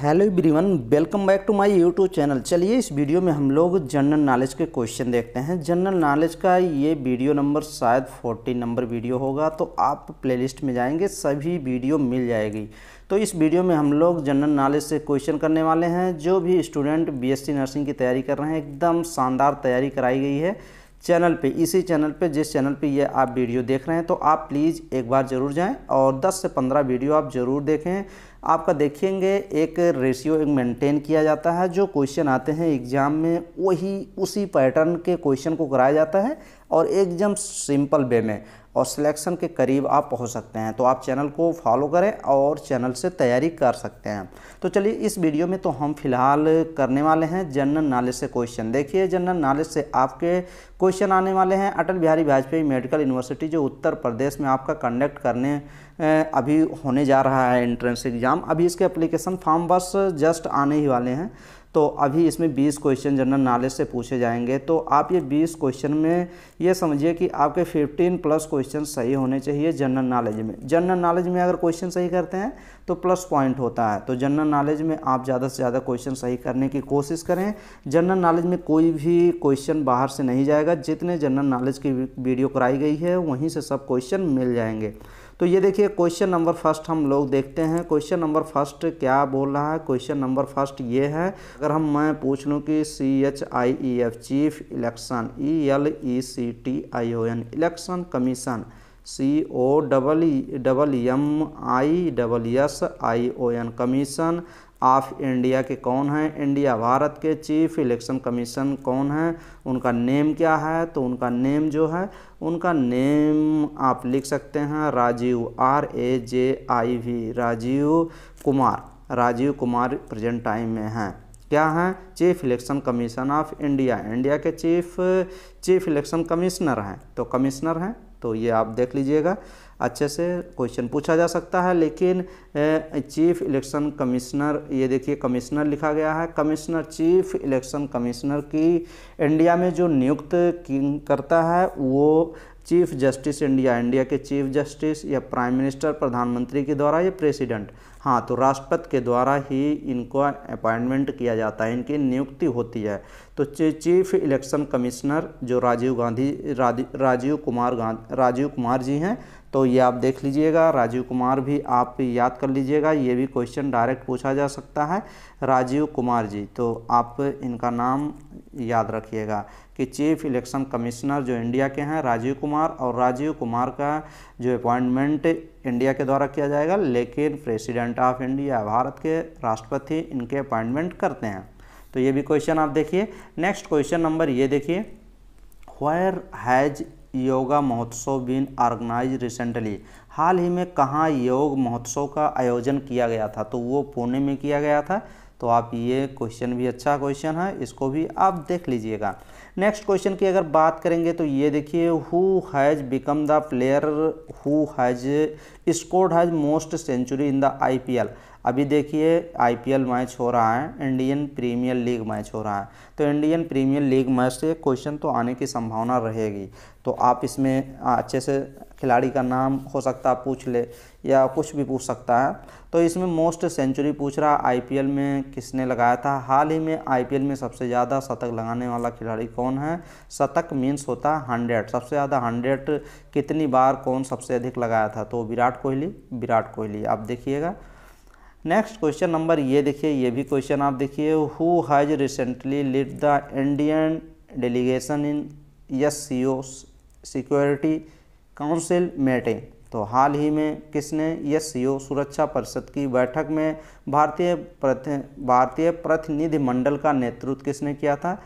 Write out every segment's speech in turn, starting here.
hello everyone welcome back to my YouTube channel चलिए इस video में हम लोग जनरल नॉलेज के क्वेश्चन देखते हैं जनरल नॉलेज का ये वीडियो नंबर शायद फोर्टीन नंबर वीडियो होगा तो आप प्लेलिस्ट में जाएंगे सभी वीडियो मिल जाएगी तो इस वीडियो में हम लोग जनरल नॉलेज से क्वेश्चन करने वाले हैं जो भी स्टूडेंट बी नर्सिंग की तैयारी कर रहे हैं एकदम शानदार तैयारी कराई गई है चैनल पे इसी चैनल पे जिस चैनल पे ये आप वीडियो देख रहे हैं तो आप प्लीज़ एक बार ज़रूर जाएं और 10 से 15 वीडियो आप ज़रूर देखें आपका देखेंगे एक रेशियो एक मेंटेन किया जाता है जो क्वेश्चन आते हैं एग्जाम में वही उसी पैटर्न के क्वेश्चन को कराया जाता है और एकदम सिंपल वे में और सिलेक्शन के करीब आप पहुंच सकते हैं तो आप चैनल को फॉलो करें और चैनल से तैयारी कर सकते हैं तो चलिए इस वीडियो में तो हम फिलहाल करने वाले हैं जनरल नॉलेज से क्वेश्चन देखिए जनरल नॉलेज से आपके क्वेश्चन आने वाले हैं अटल बिहारी वाजपेयी मेडिकल यूनिवर्सिटी जो उत्तर प्रदेश में आपका कंडक्ट करने अभी होने जा रहा है एंट्रेंस एग्ज़ाम अभी इसके अप्लीकेशन फॉर्म बस जस्ट आने ही वाले हैं तो अभी इसमें 20 क्वेश्चन जनरल नॉलेज से पूछे जाएंगे तो आप ये 20 क्वेश्चन में ये समझिए कि आपके 15 प्लस क्वेश्चन सही होने चाहिए जनरल नॉलेज में जनरल नॉलेज में अगर क्वेश्चन सही करते हैं तो प्लस पॉइंट होता है तो जनरल नॉलेज में आप ज़्यादा से ज़्यादा क्वेश्चन सही करने की कोशिश करें जनरल नॉलेज में कोई भी क्वेश्चन बाहर से नहीं जाएगा जितने जनरल नॉलेज की वीडियो कराई गई है वहीं से सब क्वेश्चन मिल जाएंगे तो ये देखिए क्वेश्चन नंबर फर्स्ट हम लोग देखते हैं क्वेश्चन नंबर फर्स्ट क्या बोल रहा है क्वेश्चन नंबर फर्स्ट ये है अगर हम मैं पूछ लूँ कि C H I E F chief election E L E C T I O N election commission C O double double M I double S I O N commission of India के कौन हैं India Bharat के chief election commission कौन हैं उनका name क्या है तो उनका नेम जो है उनका नेम आप लिख सकते हैं Rajeev R A J I V Rajeev Kumar Rajeev Kumar present time में हैं क्या हैं chief election commission of India India के चीफ चीफ इलेक्शन कमिश्नर हैं तो कमिश्नर हैं तो ये आप देख लीजिएगा अच्छे से क्वेश्चन पूछा जा सकता है लेकिन चीफ इलेक्शन कमिश्नर ये देखिए कमिश्नर लिखा गया है कमिश्नर चीफ इलेक्शन कमिश्नर की इंडिया में जो नियुक्त करता है वो चीफ जस्टिस इंडिया इंडिया के चीफ जस्टिस या प्राइम मिनिस्टर प्रधानमंत्री के द्वारा या प्रेसिडेंट हाँ तो राष्ट्रपति के द्वारा ही इनको अपॉइंटमेंट किया जाता है इनकी नियुक्ति होती है तो चीफ इलेक्शन कमिश्नर जो राजीव गांधी राजीव कुमार गांधी राजीव कुमार जी हैं तो ये आप देख लीजिएगा राजीव कुमार भी आप याद कर लीजिएगा ये भी क्वेश्चन डायरेक्ट पूछा जा सकता है राजीव कुमार जी तो आप इनका नाम याद रखिएगा कि चीफ इलेक्शन कमिश्नर जो इंडिया के हैं राजीव कुमार और राजीव कुमार का जो अपॉइंटमेंट इंडिया के द्वारा किया जाएगा लेकिन प्रेसिडेंट ऑफ इंडिया भारत के राष्ट्रपति इनके अपॉइंटमेंट करते हैं तो ये भी क्वेश्चन आप देखिए नेक्स्ट क्वेश्चन नंबर ये देखिए wire has yoga mahotsav been organise recently हाल ही में कहाँ योग महोत्सव का आयोजन किया गया था तो वो पुणे में किया गया था तो आप ये क्वेश्चन भी अच्छा क्वेश्चन है इसको भी आप देख लीजिएगा नेक्स्ट क्वेश्चन की अगर बात करेंगे तो ये देखिए who has become the player who has scored has most century in the IPL अभी देखिए आईपीएल मैच हो रहा है इंडियन प्रीमियर लीग मैच हो रहा है तो इंडियन प्रीमियर लीग मैच से क्वेश्चन तो आने की संभावना रहेगी तो आप इसमें अच्छे से खिलाड़ी का नाम हो सकता है पूछ ले या कुछ भी पूछ सकता है तो इसमें मोस्ट सेंचुरी पूछ रहा आईपीएल में किसने लगाया था हाल ही में आईपीएल में सबसे ज़्यादा शतक लगाने वाला खिलाड़ी कौन है शतक मीन्स होता है हंड्रेड सबसे ज़्यादा हंड्रेड कितनी बार कौन सबसे अधिक लगाया था तो विराट कोहली विराट कोहली आप देखिएगा नेक्स्ट क्वेश्चन नंबर ये देखिए ये भी क्वेश्चन आप देखिए who has recently lead the Indian delegation in S C O security council meeting तो हाल ही में किसने यस सी ओ सुरक्षा परिषद की बैठक में भारतीय प्रति भारतीय प्रतिनिधिमंडल का नेतृत्व किसने किया था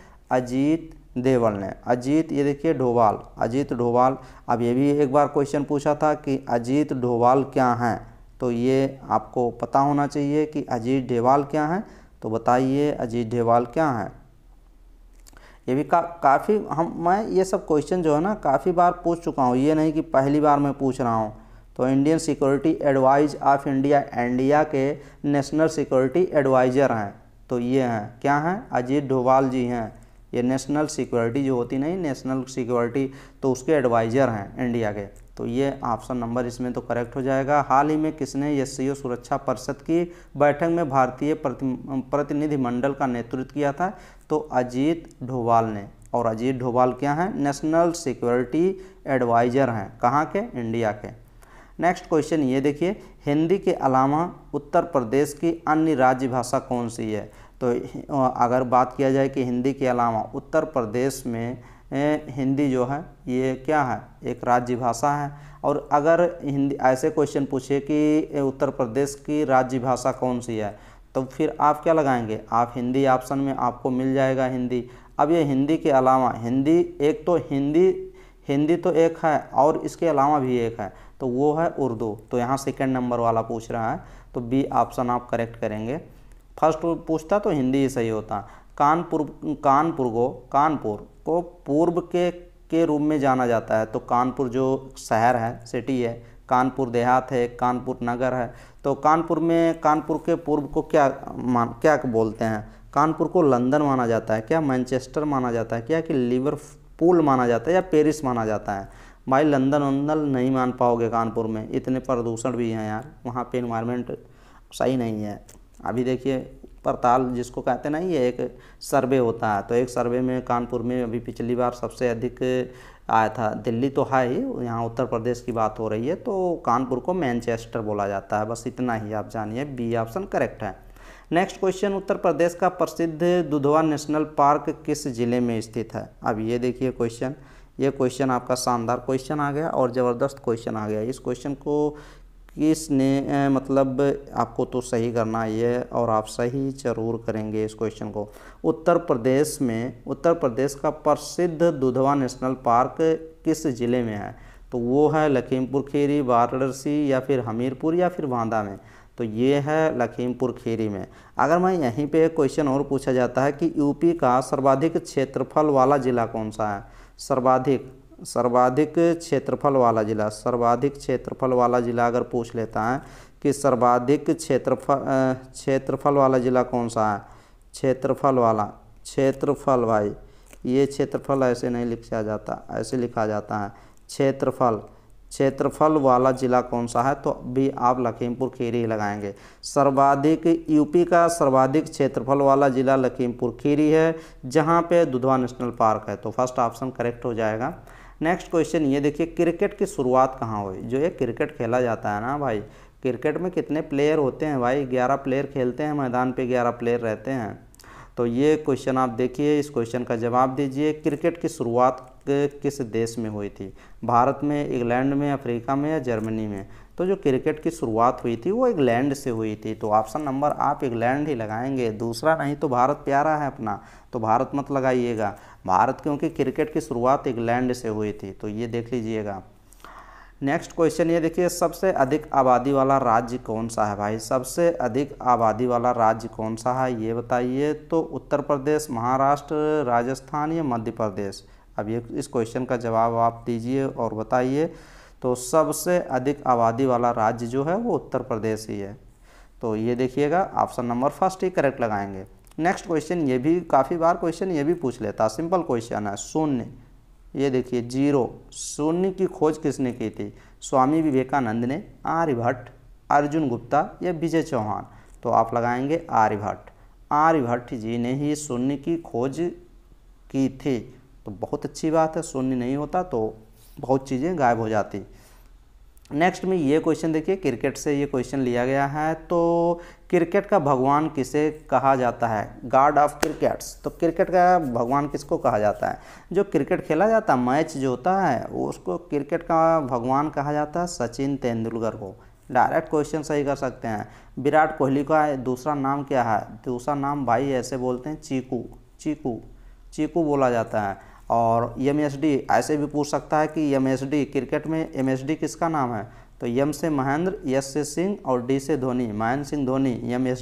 अजीत देवल ने अजीत ये देखिए ढोवाल अजीत ढोवाल अब ये भी एक बार क्वेश्चन पूछा था कि अजीत ढोवाल क्या हैं तो ये आपको पता होना चाहिए कि अजीत डेवाल क्या हैं तो बताइए अजीत डेवाल क्या हैं ये भी का काफ़ी हम मैं ये सब क्वेश्चन जो है ना काफ़ी बार पूछ चुका हूँ ये नहीं कि पहली बार मैं पूछ रहा हूँ तो Indian security advise of India India के नेशनल सिक्योरिटी एडवाइज़र हैं तो ये हैं क्या हैं अजीत डोवाल जी हैं ये नेशनल सिक्योरिटी जो होती नहीं नेशनल सिक्योरिटी तो उसके एडवाइज़र हैं इंडिया के तो ये ऑप्शन नंबर इसमें तो करेक्ट हो जाएगा हाल ही में किसने एस सुरक्षा परिषद की बैठक में भारतीय प्रतिनिधिमंडल का नेतृत्व किया था तो अजीत डोभाल ने और अजीत डोभाल क्या हैं नेशनल सिक्योरिटी एडवाइज़र हैं कहाँ के इंडिया के नेक्स्ट क्वेश्चन ये देखिए हिंदी के अलावा उत्तर प्रदेश की अन्य राज्य भाषा कौन सी है तो अगर बात किया जाए कि हिंदी के अलावा उत्तर प्रदेश में हिंदी जो है ये क्या है एक राज्य भाषा है और अगर हिंदी ऐसे क्वेश्चन पूछे कि उत्तर प्रदेश की राज्य भाषा कौन सी है तो फिर आप क्या लगाएंगे आप हिंदी ऑप्शन में आपको मिल जाएगा हिंदी अब ये हिंदी के अलावा हिंदी एक तो हिंदी हिंदी तो एक है और इसके अलावा भी एक है तो वो है उर्दू तो यहाँ सेकेंड नंबर वाला पूछ रहा है तो बी ऑप्शन आप करेक्ट करेंगे फर्स्ट पूछता तो हिंदी ही सही होता कानपुर कानपुर को कानपुर को पूर्व के के रूप में जाना जाता है तो कानपुर जो शहर है सिटी है कानपुर देहात है कानपुर नगर है तो कानपुर में कानपुर के पूर्व को क्या मान क्या बोलते हैं कानपुर को लंदन माना जाता है क्या मैनचेस्टर माना जाता है क्या कि लिवरपूल माना जाता है या पेरिस माना जाता है भाई लंदन वंदन नहीं मान पाओगे कानपुर में इतने प्रदूषण भी हैं यार वहाँ पे इन्वायरमेंट सही नहीं है अभी देखिए पड़ताल जिसको कहते हैं ना ये एक सर्वे होता है तो एक सर्वे में कानपुर में अभी पिछली बार सबसे अधिक आया था दिल्ली तो है ही यहाँ उत्तर प्रदेश की बात हो रही है तो कानपुर को मैनचेस्टर बोला जाता है बस इतना ही आप जानिए बी ऑप्शन करेक्ट है नेक्स्ट क्वेश्चन उत्तर प्रदेश का प्रसिद्ध दुधवा नेशनल पार्क किस जिले में स्थित है अब ये देखिए क्वेश्चन ये क्वेश्चन आपका शानदार क्वेश्चन आ गया और ज़बरदस्त क्वेश्चन आ गया इस क्वेश्चन को किसने मतलब आपको तो सही करना है और आप सही जरूर करेंगे इस क्वेश्चन को उत्तर प्रदेश में उत्तर प्रदेश का प्रसिद्ध दुधवा नेशनल पार्क किस ज़िले में है तो वो है लखीमपुर खीरी वाराणसी या फिर हमीरपुर या फिर बांदा में तो ये है लखीमपुर खीरी में अगर मैं यहीं पे क्वेश्चन और पूछा जाता है कि यूपी का सर्वाधिक क्षेत्रफल वाला ज़िला कौन सा है सर्वाधिक सर्वाधिक क्षेत्रफल वाला ज़िला सर्वाधिक क्षेत्रफल वाला ज़िला अगर पूछ लेता है कि सर्वाधिक क्षेत्रफल क्षेत्रफल वाला ज़िला कौन सा है क्षेत्रफल वाला क्षेत्रफल भाई ये क्षेत्रफल ऐसे नहीं लिखा जाता ऐसे लिखा जाता है क्षेत्रफल क्षेत्रफल वाला ज़िला कौन सा है तो भी आप लखीमपुर खीरी लगाएंगे सर्वाधिक यूपी का सर्वाधिक क्षेत्रफल वाला ज़िला लखीमपुर खीरी है जहाँ पे दुधवा नेशनल पार्क है तो फर्स्ट ऑप्शन करेक्ट हो जाएगा नेक्स्ट क्वेश्चन ये देखिए क्रिकेट की शुरुआत कहाँ हुई जो ये क्रिकेट खेला जाता है ना भाई क्रिकेट में कितने प्लेयर होते हैं भाई ग्यारह प्लेयर खेलते हैं मैदान पे ग्यारह प्लेयर रहते हैं तो ये क्वेश्चन आप देखिए इस क्वेश्चन का जवाब दीजिए क्रिकेट की शुरुआत किस देश में हुई थी भारत में इंग्लैंड में अफ्रीका में या जर्मनी में तो जो क्रिकेट की शुरुआत हुई थी वो इंग्लैंड से हुई थी तो ऑप्शन नंबर आप इंग्लैंड ही लगाएंगे दूसरा नहीं तो भारत प्यारा है अपना तो भारत मत लगाइएगा भारत क्योंकि क्रिकेट की शुरुआत इंग्लैंड से हुई थी तो ये देख लीजिएगा नेक्स्ट क्वेश्चन ये देखिए सबसे अधिक आबादी वाला राज्य कौन सा है भाई सबसे अधिक आबादी वाला राज्य कौन सा है ये बताइए तो उत्तर प्रदेश महाराष्ट्र राजस्थान या मध्य प्रदेश अब ये इस क्वेश्चन का जवाब आप दीजिए और बताइए तो सबसे अधिक आबादी वाला राज्य जो है वो उत्तर प्रदेश ही है तो ये देखिएगा ऑप्शन नंबर फर्स्ट ही करेक्ट लगाएंगे नेक्स्ट क्वेश्चन ये भी काफ़ी बार क्वेश्चन ये भी पूछ लेता सिंपल क्वेश्चन है शून्य ये देखिए जीरो शून्य की खोज किसने की थी स्वामी विवेकानंद ने आर्यभट्ट अर्जुन गुप्ता या विजय चौहान तो आप लगाएंगे आर्यभट्ट आर्यभट्ट जी ने ही शून्य की खोज की थी तो बहुत अच्छी बात है शून्य नहीं होता तो बहुत चीज़ें गायब हो जाती नेक्स्ट में ये क्वेश्चन देखिए क्रिकेट से ये क्वेश्चन लिया गया है तो क्रिकेट का भगवान किसे कहा जाता है गार्ड ऑफ क्रिकेट्स तो क्रिकेट का भगवान किसको कहा जाता है जो क्रिकेट खेला जाता है मैच जो होता है उसको क्रिकेट का भगवान कहा जाता है सचिन तेंदुलकर को डायरेक्ट क्वेश्चन सही कर सकते हैं विराट कोहली का दूसरा नाम क्या है दूसरा नाम भाई ऐसे बोलते हैं चीकू चीकू चीकू बोला जाता है और एम ऐसे भी पूछ सकता है कि एम क्रिकेट में एम किसका नाम है तो यम से महेंद्र एस से सिंह और डी से धोनी महेंद्र सिंह धोनी एम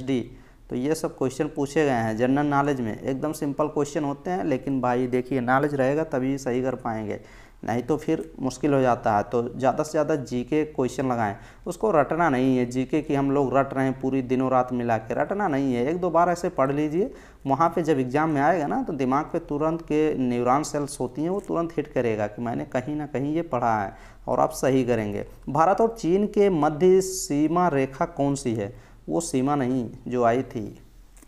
तो ये सब क्वेश्चन पूछे गए हैं जनरल नॉलेज में एकदम सिंपल क्वेश्चन होते हैं लेकिन भाई देखिए नॉलेज रहेगा तभी सही कर पाएंगे नहीं तो फिर मुश्किल हो जाता है तो ज़्यादा से ज़्यादा जी के क्वेश्चन लगाएं उसको रटना नहीं है जी के कि हम लोग रट रहे हैं पूरी दिनों रात मिला के रटना नहीं है एक दो बार ऐसे पढ़ लीजिए वहाँ पे जब एग्ज़ाम में आएगा ना तो दिमाग पे तुरंत के न्यूरॉन सेल्स होती हैं वो तुरंत हिट करेगा कि मैंने कहीं ना कहीं ये पढ़ा है और आप सही करेंगे भारत और चीन के मध्य सीमा रेखा कौन सी है वो सीमा नहीं जो आई थी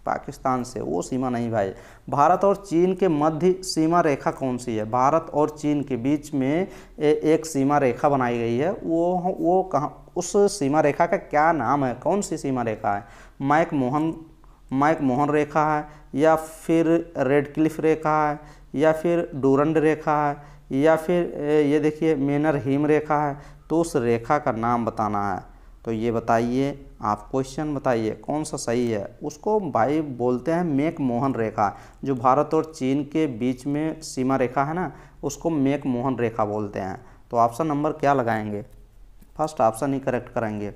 पाकिस्तान से वो सीमा नहीं भाई भारत और चीन के मध्य सीमा रेखा कौन सी है भारत और चीन के बीच में ए, एक सीमा रेखा बनाई गई है वो वो कहाँ उस सीमा रेखा का क्या नाम है कौन सी सीमा रेखा है माइक मोहन माइक मोहन रेखा है या फिर रेड क्लिफ रेखा है या फिर डूरंड रेखा है या फिर ये देखिए मेनर हीम रेखा है तो उस रेखा का नाम बताना है तो ये बताइए आप क्वेश्चन बताइए कौन सा सही है उसको भाई बोलते हैं मेक मोहन रेखा जो भारत और चीन के बीच में सीमा रेखा है ना उसको मेक मोहन रेखा बोलते हैं तो ऑप्शन नंबर क्या लगाएंगे फर्स्ट ऑप्शन ही करेक्ट करेंगे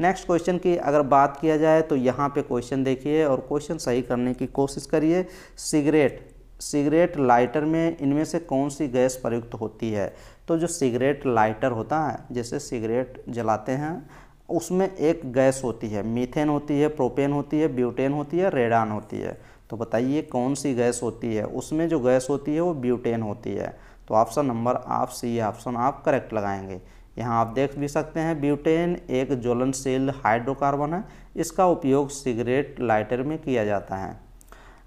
नेक्स्ट क्वेश्चन की अगर बात किया जाए तो यहाँ पे क्वेश्चन देखिए और क्वेश्चन सही करने की कोशिश करिए सिगरेट सिगरेट लाइटर में इनमें से कौन सी गैस प्रयुक्त होती है तो जो सिगरेट लाइटर होता है जैसे सिगरेट जलाते हैं उसमें एक गैस होती है मीथेन होती है प्रोपेन होती है ब्यूटेन होती है रेडान होती है तो बताइए कौन सी गैस होती है उसमें जो गैस होती है वो ब्यूटेन होती है तो ऑप्शन नंबर आप सी ऑप्शन आप करेक्ट लगाएंगे यहाँ आप देख भी सकते हैं ब्यूटेन एक ज्वलनशील हाइड्रोकार्बन है इसका उपयोग सिगरेट लाइटर में किया जाता है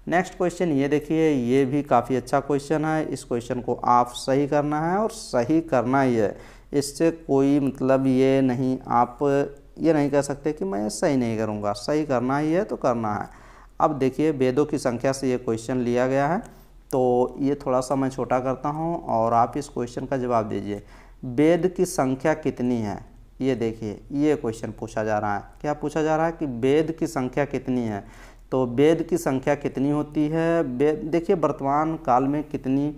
नेक्स्ट क्वेश्चन ये देखिए ये भी काफ़ी अच्छा क्वेश्चन है इस क्वेश्चन को आप सही करना है और सही करना ही है इससे कोई मतलब ये नहीं आप ये नहीं कह सकते कि मैं सही नहीं करूँगा सही करना ही है तो करना है अब देखिए वेदों की संख्या से ये क्वेश्चन लिया गया है तो ये थोड़ा सा मैं छोटा करता हूँ और आप इस क्वेश्चन का जवाब दीजिए वेद की संख्या कितनी है ये देखिए ये क्वेश्चन पूछा जा रहा है क्या पूछा जा रहा है कि वेद की संख्या कितनी है तो वेद की संख्या कितनी होती है वेद देखिए वर्तमान काल में कितनी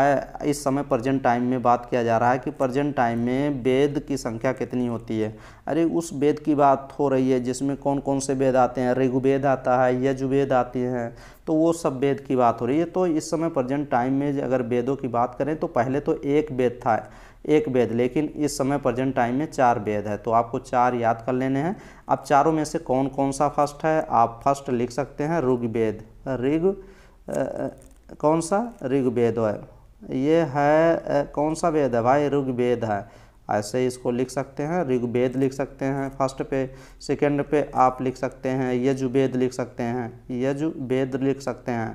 है इस समय प्रजेंट टाइम में बात किया जा रहा है कि प्रजेंट टाइम में वेद की संख्या कितनी होती है अरे उस वेद की बात हो रही है जिसमें कौन कौन से वेद आते हैं ऋग्वेद आता है यजुवेद आते हैं तो वो सब वेद की बात हो रही है तो इस समय प्रजेंट टाइम में अगर वेदों की बात करें तो पहले तो एक वेद था एक वेद लेकिन इस समय प्रजेंट टाइम में चार वेद है तो आपको चार याद कर लेने हैं अब चारों में से कौन कौन सा फर्स्ट है आप फर्स्ट लिख सकते हैं ऋग्वेद ऋग कौन सा ऋग्वेद है ये है कौन सा वेद है भाई ऋग्वेद है ऐसे इसको लिख सकते हैं ऋग्वेद लिख सकते हैं फर्स्ट पे सेकंड पे आप लिख सकते हैं यजुर्वेद लिख सकते हैं यजुर्वेद लिख सकते हैं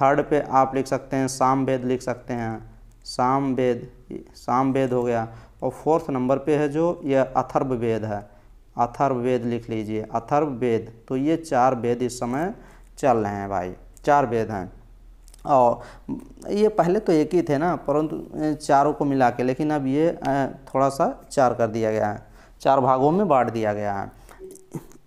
थर्ड पे आप लिख सकते हैं साम वेद लिख सकते हैं वेद साम वेद हो गया और फोर्थ नंबर पे है जो यह अथर्व वेद है अथर्व वेद लिख लीजिए अथर्व वेद तो ये चार वेद इस समय चल रहे हैं भाई चार वेद हैं और ये पहले तो एक ही थे ना परंतु चारों को मिला के लेकिन अब ये थोड़ा सा चार कर दिया गया है चार भागों में बांट दिया गया है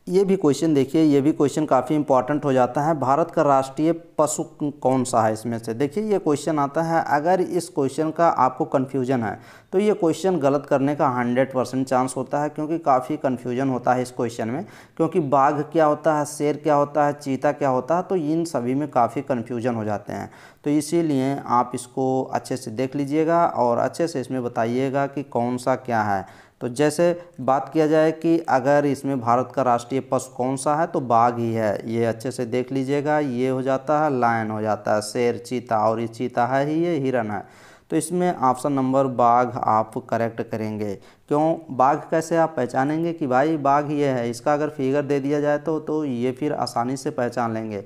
ये भी क्वेश्चन देखिए ये भी क्वेश्चन काफ़ी इंपॉर्टेंट हो जाता है भारत का राष्ट्रीय पशु कौन सा है इसमें से देखिए ये क्वेश्चन आता है अगर इस क्वेश्चन का आपको कन्फ्यूजन है तो ये क्वेश्चन गलत करने का हंड्रेड परसेंट चांस होता है क्योंकि काफ़ी कन्फ्यूजन होता है इस क्वेश्चन में क्योंकि बाघ क्या होता है शेर क्या होता है चीता क्या होता है तो इन सभी में काफ़ी कन्फ्यूजन हो जाते हैं तो इसीलिए आप इसको अच्छे से देख लीजिएगा और अच्छे से इसमें बताइएगा कि कौन सा क्या है तो जैसे बात किया जाए कि अगर इसमें भारत का राष्ट्रीय पशु कौन सा है तो बाघ ही है ये अच्छे से देख लीजिएगा ये हो जाता है लायन हो जाता है शेर चीता और ये चीता है ही ये हिरन है तो इसमें ऑप्शन नंबर बाघ आप करेक्ट करेंगे क्यों बाघ कैसे आप पहचानेंगे कि भाई बाघ ये है इसका अगर फिगर दे दिया जाए तो तो ये फिर आसानी से पहचान लेंगे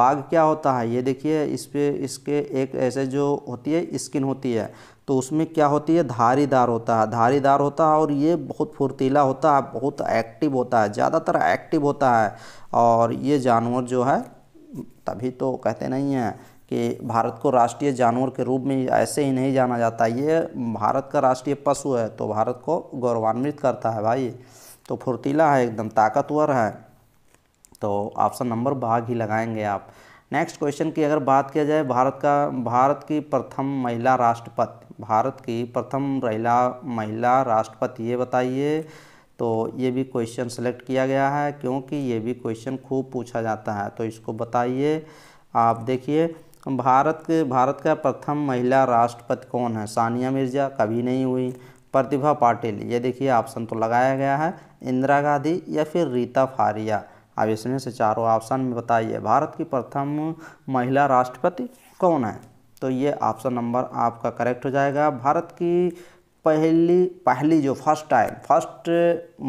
बाघ क्या होता है ये देखिए इस पे इसके एक ऐसे जो होती है स्किन होती है तो उसमें क्या होती है धारीदार होता है धारीदार होता है और ये बहुत फुर्तीला होता है बहुत एक्टिव होता है ज़्यादातर एक्टिव होता है और ये जानवर जो है तभी तो कहते नहीं हैं कि भारत को राष्ट्रीय जानवर के रूप में ऐसे ही नहीं जाना जाता ये भारत का राष्ट्रीय पशु है तो भारत को गौरवान्वित करता है भाई तो फुर्तीला है एकदम ताकतवर है तो ऑप्शन नंबर भाग ही लगाएंगे आप नेक्स्ट क्वेश्चन की अगर बात किया जाए भारत का भारत की प्रथम महिला राष्ट्रपति भारत की प्रथम महिला महिला राष्ट्रपति ये बताइए तो ये भी क्वेश्चन सेलेक्ट किया गया है क्योंकि ये भी क्वेश्चन खूब पूछा जाता है तो इसको बताइए आप देखिए भारत के भारत का प्रथम महिला राष्ट्रपति कौन है सानिया मिर्जा कभी नहीं हुई प्रतिभा पाटिल ये देखिए ऑप्शन तो लगाया गया है इंदिरा गांधी या फिर रीता फारिया अब इसमें से चारों ऑप्शन में बताइए भारत की प्रथम महिला राष्ट्रपति कौन है तो ये ऑप्शन नंबर आपका करेक्ट हो जाएगा भारत की पहली पहली जो फर्स्ट टाइम फर्स्ट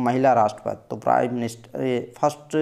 महिला राष्ट्रपति तो प्राइम मिनिस्टर फर्स्ट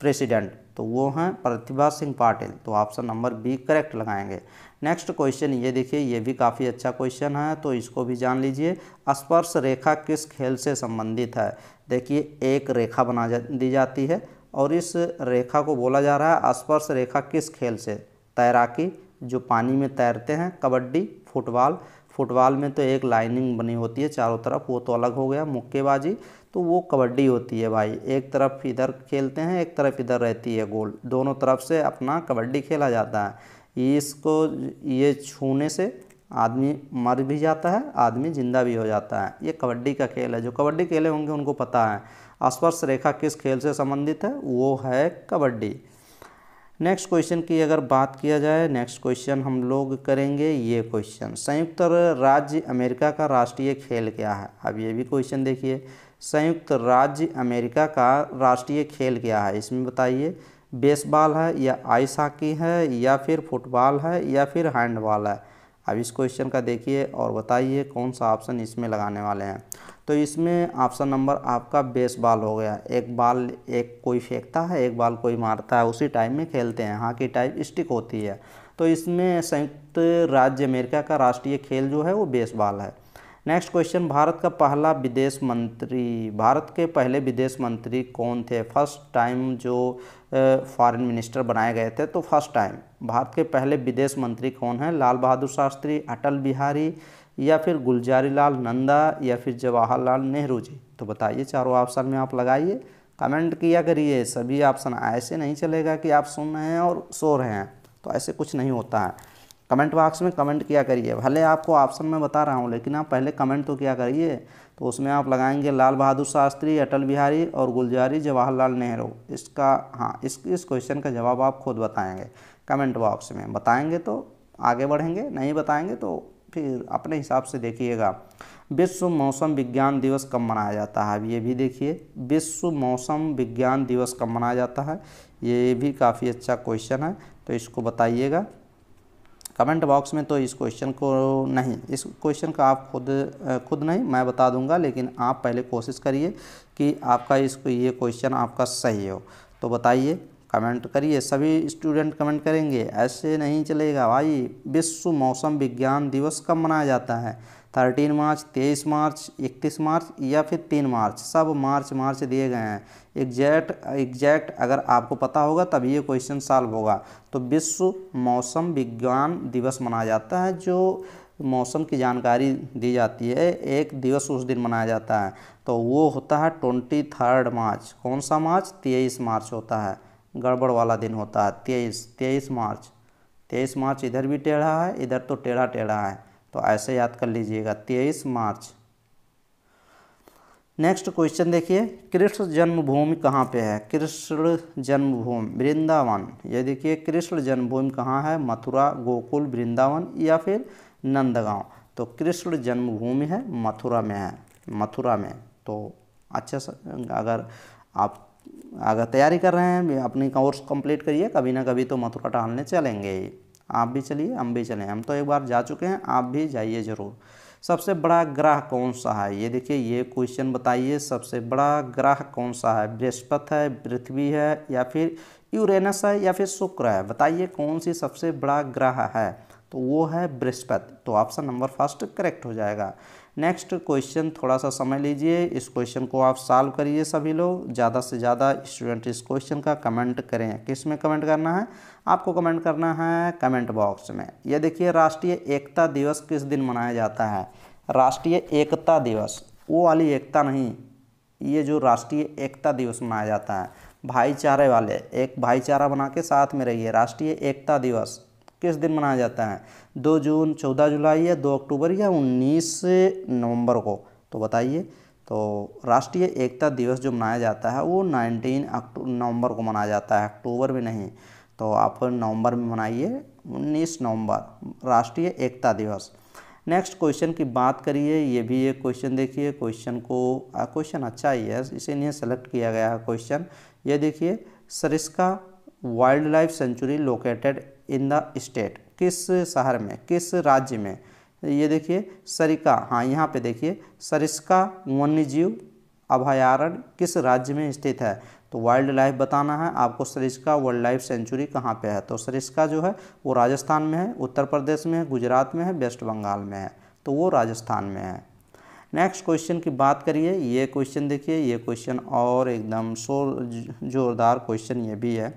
प्रेसिडेंट तो वो हैं प्रतिभा सिंह पाटिल तो ऑप्शन नंबर बी करेक्ट लगाएंगे नेक्स्ट क्वेश्चन ये देखिए ये भी काफ़ी अच्छा क्वेश्चन है तो इसको भी जान लीजिए स्पर्श रेखा किस खेल से संबंधित है देखिए एक रेखा बना जा, दी जाती है और इस रेखा को बोला जा रहा है स्पर्श रेखा किस खेल से तैराकी जो पानी में तैरते हैं कबड्डी फुटबॉल फुटबॉल में तो एक लाइनिंग बनी होती है चारों तरफ वो तो अलग हो गया मुक्केबाजी तो वो कबड्डी होती है भाई एक तरफ इधर खेलते हैं एक तरफ इधर रहती है गोल दोनों तरफ से अपना कबड्डी खेला जाता है इसको ये छूने से आदमी मर भी जाता है आदमी ज़िंदा भी हो जाता है ये कबड्डी का खेल है जो कबड्डी खेले होंगे उनको पता है स्पर्श रेखा किस खेल से संबंधित है वो है कबड्डी नेक्स्ट क्वेश्चन की अगर बात किया जाए नेक्स्ट क्वेश्चन हम लोग करेंगे ये क्वेश्चन संयुक्त राज्य अमेरिका का राष्ट्रीय खेल क्या है अब ये भी क्वेश्चन देखिए संयुक्त राज्य अमेरिका का राष्ट्रीय खेल क्या है इसमें बताइए बेसबॉल है या आइस हॉकी है या फिर फुटबॉल है या फिर हैंडबॉल है अब इस क्वेश्चन का देखिए और बताइए कौन सा ऑप्शन इसमें लगाने वाले हैं तो इसमें ऑप्शन नंबर आपका बेस बॉल हो गया एक बाल एक कोई फेंकता है एक बाल कोई मारता है उसी टाइप में खेलते हैं हाँ की टाइप स्टिक होती है तो इसमें संयुक्त राज्य अमेरिका का राष्ट्रीय खेल जो है वो बॉल है नेक्स्ट क्वेश्चन भारत का पहला विदेश मंत्री भारत के पहले विदेश मंत्री कौन थे फर्स्ट टाइम जो फॉरेन मिनिस्टर बनाए गए थे तो फर्स्ट टाइम भारत के पहले विदेश मंत्री कौन है लाल बहादुर शास्त्री अटल बिहारी या फिर गुलजारीलाल नंदा या फिर जवाहरलाल नेहरू जी तो बताइए चारों ऑप्शन में आप लगाइए कमेंट किया करिए सभी ऑप्शन ऐसे नहीं चलेगा कि आप सुन रहे हैं और सो रहे हैं तो ऐसे कुछ नहीं होता है कमेंट बॉक्स में कमेंट किया करिए भले आपको ऑप्शन में बता रहा हूँ लेकिन आप पहले कमेंट तो किया करिए तो उसमें आप लगाएंगे लाल बहादुर शास्त्री अटल बिहारी और गुलजारी जवाहरलाल नेहरू इसका हाँ इस इस क्वेश्चन का जवाब आप खुद बताएंगे कमेंट बॉक्स में बताएंगे तो आगे बढ़ेंगे नहीं बताएंगे तो फिर अपने हिसाब से देखिएगा विश्व मौसम विज्ञान दिवस कब मनाया जाता है अब ये भी देखिए विश्व मौसम विज्ञान दिवस कब मनाया जाता है ये भी काफ़ी अच्छा क्वेश्चन है तो इसको बताइएगा कमेंट बॉक्स में तो इस क्वेश्चन को नहीं इस क्वेश्चन का आप खुद खुद नहीं मैं बता दूंगा लेकिन आप पहले कोशिश करिए कि आपका इसको ये क्वेश्चन आपका सही हो तो बताइए कमेंट करिए सभी स्टूडेंट कमेंट करेंगे ऐसे नहीं चलेगा भाई विश्व मौसम विज्ञान दिवस कब मनाया जाता है थर्टीन मार्च तेईस मार्च इकतीस मार्च या फिर तीन मार्च सब मार्च मार्च दिए गए हैं एग्जैक्ट एग्जैक्ट अगर आपको पता होगा तभी ये क्वेश्चन सॉल्व होगा तो विश्व मौसम विज्ञान दिवस मनाया जाता है जो मौसम की जानकारी दी जाती है एक दिवस उस दिन मनाया जाता है तो वो होता है ट्वेंटी थर्ड मार्च कौन सा मार्च तेईस मार्च होता है गड़बड़ वाला दिन होता है तेईस तेईस मार्च तेईस मार्च इधर भी टेढ़ा है इधर तो टेढ़ा टेढ़ा है तो ऐसे याद कर लीजिएगा तेईस मार्च नेक्स्ट क्वेश्चन देखिए कृष्ण जन्मभूमि कहाँ पे है कृष्ण जन्मभूमि वृंदावन ये देखिए कृष्ण जन्मभूमि कहाँ है मथुरा गोकुल वृंदावन या फिर नंदगांव तो कृष्ण जन्मभूमि है मथुरा में है मथुरा में तो अच्छा अगर आप अगर तैयारी कर रहे हैं अपनी कोर्स कंप्लीट करिए कभी ना कभी तो मथुरा टहलने चलेंगे आप भी चलिए हम भी चलें हम तो एक बार जा चुके हैं आप भी जाइए ज़रूर सबसे बड़ा ग्रह कौन सा है ये देखिए ये क्वेश्चन बताइए सबसे बड़ा ग्रह कौन सा है बृहस्पति है पृथ्वी है या फिर यूरेनस है या फिर शुक्र है बताइए कौन सी सबसे बड़ा ग्रह है तो वो है बृहस्पति तो ऑप्शन नंबर फर्स्ट करेक्ट हो जाएगा नेक्स्ट क्वेश्चन थोड़ा सा समझ लीजिए इस क्वेश्चन को आप सॉल्व करिए सभी लोग ज़्यादा से ज़्यादा स्टूडेंट इस क्वेश्चन का कमेंट करें किस में कमेंट करना है आपको कमेंट करना है कमेंट बॉक्स में ये देखिए राष्ट्रीय एकता दिवस किस दिन मनाया जाता है राष्ट्रीय एकता दिवस वो वाली एकता नहीं ये जो राष्ट्रीय एकता दिवस मनाया जाता है भाईचारे वाले एक भाईचारा बना के साथ में रहिए राष्ट्रीय एकता दिवस किस दिन मनाया जाता है दो जून चौदह जुलाई या दो अक्टूबर या उन्नीस नवंबर को तो बताइए तो राष्ट्रीय एकता दिवस जो मनाया जाता है वो नाइनटीन अक्टू नवंबर को मनाया जाता है अक्टूबर में नहीं तो आप नवंबर में मनाइए उन्नीस नवंबर राष्ट्रीय एकता दिवस नेक्स्ट क्वेश्चन की बात करिए ये भी एक क्वेश्चन देखिए क्वेश्चन को क्वेश्चन अच्छा ही है इसीलिए सेलेक्ट किया गया है क्वेश्चन ये देखिए Sariska wildlife sanctuary located in the state किस शहर में किस राज्य में ये देखिए सरिका हाँ यहाँ पे देखिए सरिस्का वन्यजीव अभयारण्य किस राज्य में स्थित है तो वाइल्ड लाइफ बताना है आपको सरिस्का वाइल्ड लाइफ सेंचुरी कहाँ पे है तो सरिस्का जो है वो राजस्थान में है उत्तर प्रदेश में है गुजरात में है वेस्ट बंगाल में है तो वो राजस्थान में है नेक्स्ट क्वेश्चन की बात करिए ये क्वेश्चन देखिए ये क्वेश्चन और एकदम शोर जोरदार क्वेश्चन ये भी है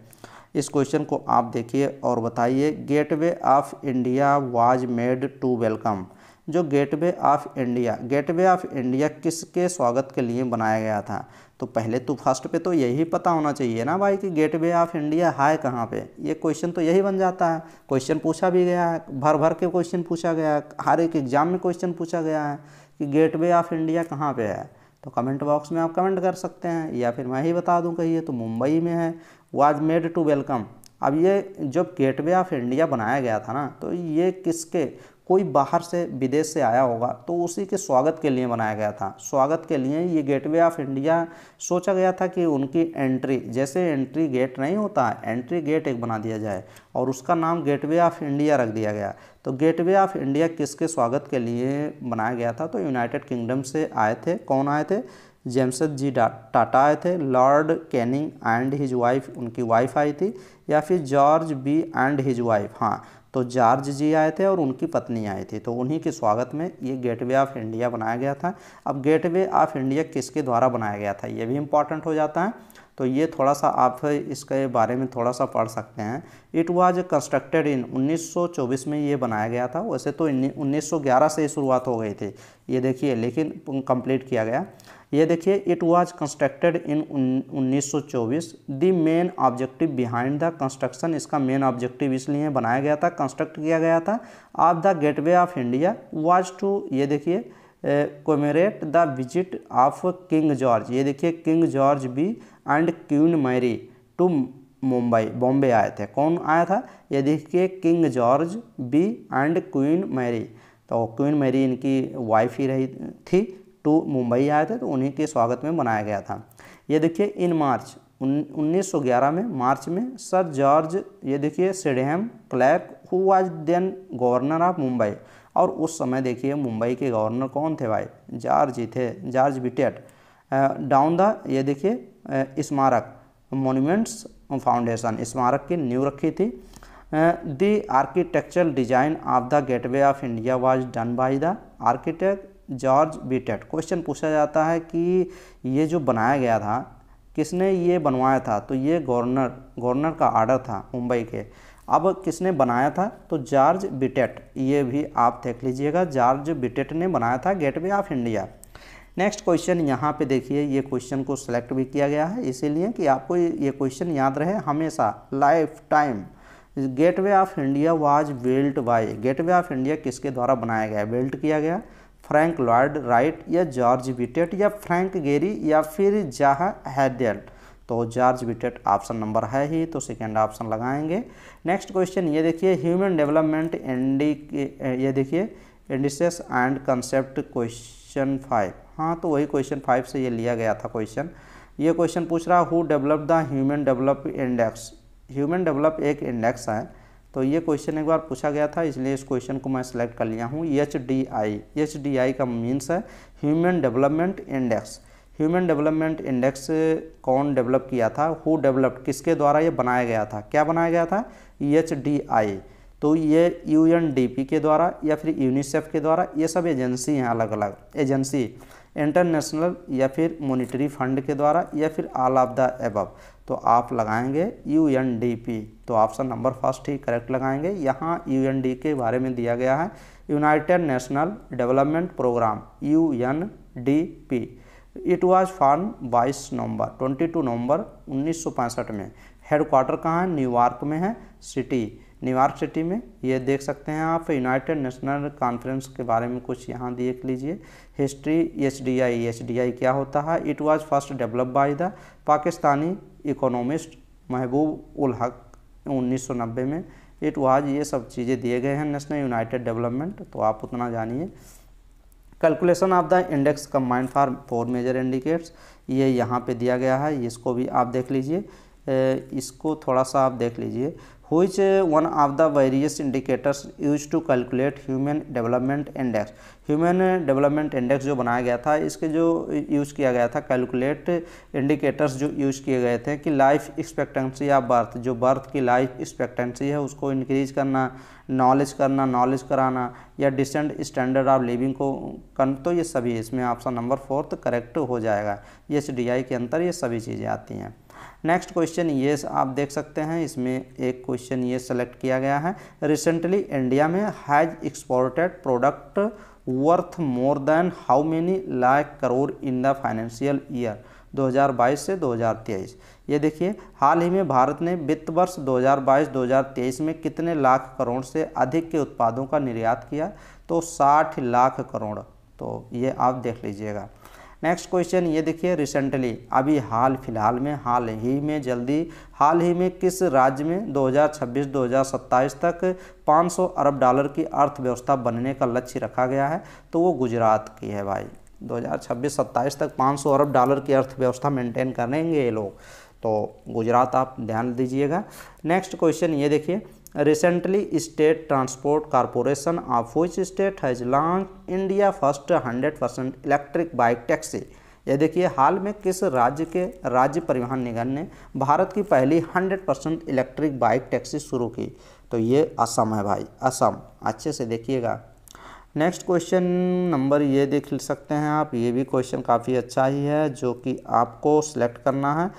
इस क्वेश्चन को आप देखिए और बताइए gateway of India was made to welcome जो gateway of India gateway of India किसके स्वागत के लिए बनाया गया था तो पहले तो फर्स्ट पे तो यही पता होना चाहिए ना भाई कि गेटवे ऑफ इंडिया है कहाँ पे ये क्वेश्चन तो यही बन जाता है क्वेश्चन पूछा भी गया है भर भर के क्वेश्चन पूछा गया है हर एक एग्ज़ाम में क्वेश्चन पूछा गया है कि गेटवे ऑफ इंडिया कहाँ पे है तो कमेंट बॉक्स में आप कमेंट कर सकते हैं या फिर मैं ही बता दूं कहीं ये तो मुंबई में है वाज मेड टू वेलकम अब ये जब गेटवे ऑफ इंडिया बनाया गया था ना तो ये किसके कोई बाहर से विदेश से आया होगा तो उसी के स्वागत के लिए बनाया गया था स्वागत के लिए ये गेटवे ऑफ इंडिया सोचा गया था कि उनकी एंट्री जैसे एंट्री गेट नहीं होता एंट्री गेट एक बना दिया जाए और उसका नाम गेटवे ऑफ इंडिया रख दिया गया तो गेटवे ऑफ इंडिया किसके स्वागत के लिए बनाया गया था तो यूनाइटेड किंगडम से आए थे कौन आए थे जेमसद जी टाटा आए थे lord Canning and his wife उनकी वाइफ आई थी या फिर George B and his wife हाँ तो जॉर्ज जी आए थे और उनकी पत्नी आई थी तो उन्हीं के स्वागत में ये गेटवे ऑफ इंडिया बनाया गया था अब गेटवे ऑफ इंडिया किसके द्वारा बनाया गया था ये भी इम्पॉर्टेंट हो जाता है तो ये थोड़ा सा आप इसके बारे में थोड़ा सा पढ़ सकते हैं इट वाज कंस्ट्रक्टेड इन 1924 में ये बनाया गया था वैसे तो 1911 से शुरुआत हो गई थी ये देखिए लेकिन कंप्लीट किया गया ये देखिए it was constructed in 1924 the main objective behind the construction इसका मेन ऑब्जेक्टिव इसलिए बनाया गया था कंस्ट्रक्ट किया गया था of the gate of India was to ये देखिए commemorate the visit of king George ये देखिए किंग जॉर्ज भी and queen Mary to Mumbai Bombay आए थे कौन आया था ये देखिए king George B and queen Mary तो क्वीन मैरी इनकी वाइफ ही रही थी टू मुंबई आए थे तो उन्हीं के स्वागत में बनाया गया था ये देखिए इन मार्च उन्नीस में मार्च में सर जॉर्ज ये देखिए Sydenham Clarke who was then governor of Mumbai और उस समय देखिए मुंबई के गवर्नर कौन थे भाई जॉर्ज ही थे जॉर्ज बिटेट डाउन द ये देखिए स्मारक मोन्यूमेंट्स फाउंडेशन स्मारक की न्यू रखी थी the architectural design of the Gateway of India was done by the architect George Wittet question पूछा जाता है कि ये जो बनाया गया था किसने ये बनवाया था तो ये गवर्नर गवर्नर का आर्डर था मुंबई के अब किसने बनाया था तो जॉर्ज बिटेट ये भी आप देख लीजिएगा जॉर्ज बिटेट ने बनाया था Gateway of India next question यहाँ पे देखिए ये क्वेश्चन को सिलेक्ट भी किया गया है इसीलिए कि आपको ये क्वेश्चन याद रहे हमेशा lifetime Gateway of India was built by Gateway of India किसके द्वारा बनाया गया बिल्ट किया गया फ्रैंक लॉयड राइट या जॉर्ज बिटेट या फ्रैंक गेरी या फिर जाह हैडेल्ट तो जॉर्ज बिटेट ऑप्शन नंबर है ही तो सेकेंड ऑप्शन लगाएंगे नेक्स्ट क्वेश्चन ये देखिए ह्यूमन डेवलपमेंट एंडी ये देखिए indices and concept question five हाँ तो वही क्वेश्चन फाइव से ये लिया गया था क्वेश्चन ये क्वेश्चन पूछ रहा हु develop the human develop index human develop एक इंडेक्स है तो ये क्वेश्चन एक बार पूछा गया था इसलिए इस क्वेश्चन को मैं सिलेक्ट कर लिया हूँ H D I H D I का मीन्स है human development index human development index कौन डेवलप किया था हु डेवलप्ड किसके द्वारा ये बनाया गया था क्या बनाया गया था एच डी आई तो ये यू एन डी पी के द्वारा या फिर यूनिसेफ के द्वारा ये सब एजेंसी हैं अलग अलग एजेंसी इंटरनेशनल या फिर मोनिटरी फंड के द्वारा या फिर ऑल ऑफ द एबव तो आप लगाएंगे यू एन डी पी तो ऑप्शन नंबर फर्स्ट ही करेक्ट लगाएंगे यहाँ यू एन डी के बारे में दिया गया है United National Development Programme U N D P it was form 22 November 22 November 1965 में हेडक्वार्टर कहाँ है न्यूयॉर्क में है सिटी न्यूयॉर्क सिटी में ये देख सकते हैं आप यूनाइटेड नेशनल कॉन्फ्रेंस के बारे में कुछ यहाँ देख लीजिए history H D I H D I क्या होता है it was first develop by the Pakistani economist Mahbub ul हक 1990 में इट वॉज ये सब चीज़ें दिए गए हैं नेशनल यूनाइटेड डेवलपमेंट तो आप उतना जानिए calculation of the index combined for four major indicates ये यहाँ पे दिया गया है इसको भी आप देख लीजिए इसको थोड़ा सा आप देख लीजिए which one of the various indicators use to calculate human development index human development index जो बनाया गया था इसके जो यूज़ किया गया था कैलकुलेट इंडिकेटर्स जो यूज किए गए थे कि लाइफ एक्सपेक्टेंसी या बर्थ जो बर्थ की लाइफ एक्सपेक्टेंसी है उसको इंक्रीज करना नॉलेज करना नॉलेज कराना या डिसेंट स्टैंडर्ड ऑफ लिविंग को कर तो ये सभी इसमें ऑप्शन नंबर फोर्थ करेक्ट हो जाएगा ये डी आई के अंदर ये सभी चीज़ें आती हैं नेक्स्ट क्वेश्चन ये आप देख सकते हैं इसमें एक क्वेश्चन ये सेलेक्ट किया गया है रिसेंटली इंडिया में has exported product worth more than how many lakh crore in the financial year 2022 से 2023 ये देखिए हाल ही में भारत ने वित्त वर्ष 2022-2023 में कितने लाख करोड़ से अधिक के उत्पादों का निर्यात किया तो 60 लाख करोड़ तो ये आप देख लीजिएगा नेक्स्ट क्वेश्चन ये देखिए रिसेंटली अभी हाल फिलहाल में हाल ही में जल्दी हाल ही में किस राज्य में 2026-2027 तक 500 अरब डॉलर की अर्थव्यवस्था बनने का लक्ष्य रखा गया है तो वो गुजरात की है भाई 2026-27 तक 500 अरब डॉलर की अर्थव्यवस्था मेंटेन करेंगे ये लोग तो गुजरात आप ध्यान दीजिएगा नेक्स्ट क्वेश्चन ये देखिए recently state transport corporation of which state has launch India first hundred percent electric bike taxi ये देखिए हाल में किस राज्य के राज्य परिवहन निगम ने भारत की पहली hundred percent electric bike taxi शुरू की तो ये असम है भाई असम अच्छे से देखिएगा नेक्स्ट क्वेश्चन नंबर ये देख सकते हैं आप ये भी क्वेश्चन काफ़ी अच्छा ही है जो कि आपको सेलेक्ट करना है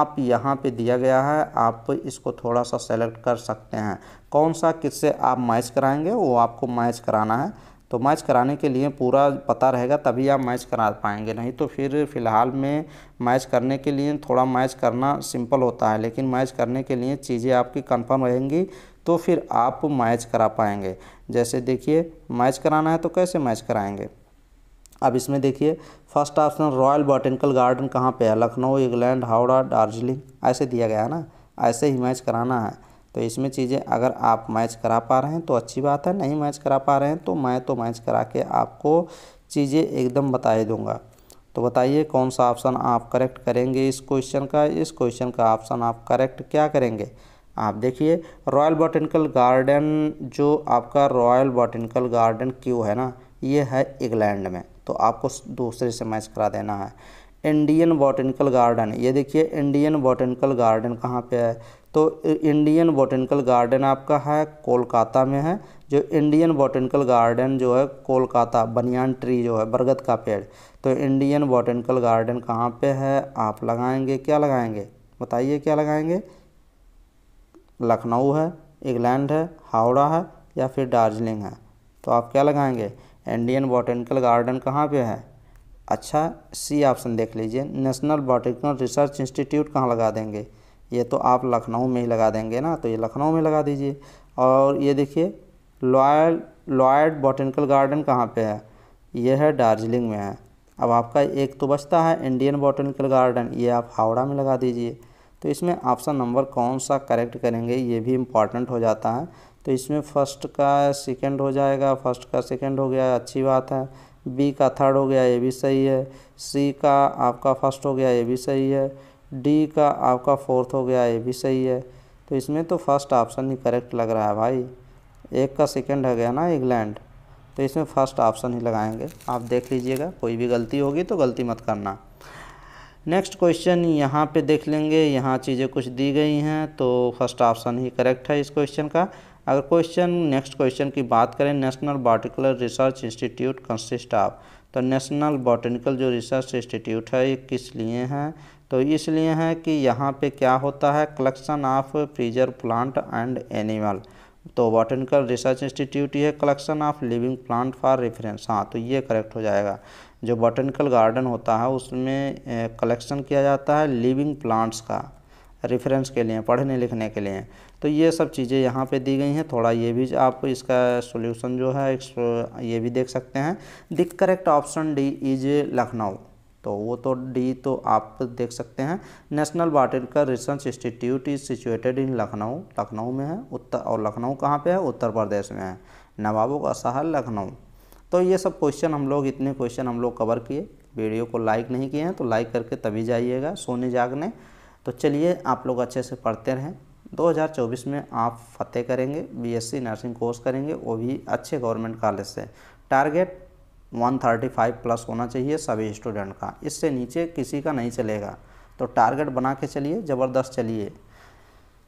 आप यहाँ पे दिया गया है आप इसको थोड़ा सा सेलेक्ट कर सकते हैं कौन सा किससे आप मैच कराएंगे वो आपको मैच कराना है तो मैच कराने के लिए पूरा पता रहेगा तभी आप मैच करा पाएंगे नहीं तो फिर फ़िलहाल में मैच करने के लिए थोड़ा मैच करना सिंपल होता है लेकिन मैच करने के लिए चीज़ें आपकी कंफर्म रहेंगी तो फिर आप मैच करा पाएंगे जैसे देखिए मैच कराना है तो कैसे मैच कराएंगे अब इसमें देखिए first option royal botanical garden कहाँ पे है लखनऊ इंग्लैंड हावड़ा दार्जिलिंग ऐसे दिया गया है ना ऐसे ही मैच कराना है तो इसमें चीज़ें अगर आप मैच करा पा रहे हैं तो अच्छी बात है नहीं मैच करा पा रहे हैं तो मैं तो मैच करा के आपको चीज़ें एकदम बता ही दूँगा तो बताइए कौन सा ऑप्शन आप करेक्ट करेंगे इस क्वेश्चन का इस क्वेश्चन का ऑप्शन आप करेक्ट क्या करेंगे आप देखिए रॉयल बॉटनिकल गार्डन जो आपका रॉयल बॉटनिकल गार्डन क्यों है ना ये है इंग्लैंड में तो आपको दूसरे से मैच करा देना है इंडियन बॉटनिकल गार्डन ये देखिए इंडियन बॉटनिकल गार्डन कहाँ पे है तो इंडियन बॉटनिकल गार्डन आपका है कोलकाता में है जो इंडियन बॉटनिकल गार्डन जो है कोलकाता बनियान ट्री जो है बरगद का पेड़ तो इंडियन बॉटनिकल गार्डन कहाँ पे है आप लगाएंगे क्या लगाएंगे बताइए क्या लगाएंगे लखनऊ है इंग्लैंड है हावड़ा है या फिर दार्जिलिंग है तो आप क्या लगाएंगे इंडियन बॉटनिकल गार्डन कहाँ पे है अच्छा सी ऑप्शन देख लीजिए नेशनल बॉटनिकल रिसर्च इंस्टीट्यूट कहाँ लगा देंगे ये तो आप लखनऊ में ही लगा देंगे ना तो ये लखनऊ में लगा दीजिए और ये देखिए लॉयल लॉयड बॉटनिकल गार्डन कहाँ पर है यह है दार्जिलिंग में है अब आपका एक तो बचता है इंडियन बॉटनिकल गार्डन ये आप हावड़ा में लगा दीजिए तो इसमें ऑप्शन नंबर कौन सा करेक्ट करेंगे ये भी इम्पॉर्टेंट हो जाता है तो इसमें फर्स्ट का सेकंड हो जाएगा फर्स्ट का सेकंड हो गया अच्छी बात है बी का थर्ड हो गया ये भी सही है सी का आपका फर्स्ट हो गया ये भी सही है डी का आपका फोर्थ हो गया ये भी सही है तो इसमें तो फर्स्ट ऑप्शन ही करेक्ट लग रहा है भाई एक का सेकंड हो गया ना इंग्लैंड तो इसमें फर्स्ट ऑप्शन ही लगाएंगे आप देख लीजिएगा कोई भी गलती होगी तो गलती मत करना नेक्स्ट क्वेश्चन यहाँ पे देख लेंगे यहाँ चीज़ें कुछ दी गई हैं तो फर्स्ट ऑप्शन ही करेक्ट है इस क्वेश्चन का अगर क्वेश्चन नेक्स्ट क्वेश्चन की बात करें national botanical research institute consist of तो नेशनल बॉटनिकल जो रिसर्च इंस्टीट्यूट है ये किस लिए हैं तो इसलिए हैं कि यहाँ पे क्या होता है collection of preserved plant and animal तो बॉटनिकल रिसर्च इंस्टीट्यूट ये collection of living plant for reference हाँ तो ये करेक्ट हो जाएगा जो बॉटनिकल गार्डन होता है उसमें कलेक्शन किया जाता है लिविंग प्लांट्स का रेफरेंस के लिए पढ़ने लिखने के लिए तो ये सब चीज़ें यहाँ पे दी गई हैं थोड़ा ये भी आप इसका सॉल्यूशन जो है ये भी देख सकते हैं the correct option D is Lucknow तो वो तो डी तो आप देख सकते हैं national botanical research institute is situated in Lucknow Lucknow में है उत्तर और लखनऊ कहाँ पर है उत्तर प्रदेश में है नवाबों का शहर लखनऊ तो ये सब क्वेश्चन हम लोग इतने क्वेश्चन हम लोग कवर किए वीडियो को लाइक नहीं किए हैं तो लाइक करके तभी जाइएगा सोने जागने तो चलिए आप लोग अच्छे से पढ़ते रहें 2024 में आप फतेह करेंगे बीएससी नर्सिंग कोर्स करेंगे वो भी अच्छे गवर्नमेंट कॉलेज से टारगेट 135 प्लस होना चाहिए सभी स्टूडेंट का इससे नीचे किसी का नहीं चलेगा तो टारगेट बना के चलिए ज़बरदस्त चलिए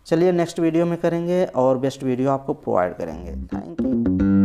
चलिए नेक्स्ट वीडियो में करेंगे और बेस्ट वीडियो आपको प्रोवाइड करेंगे थैंक यू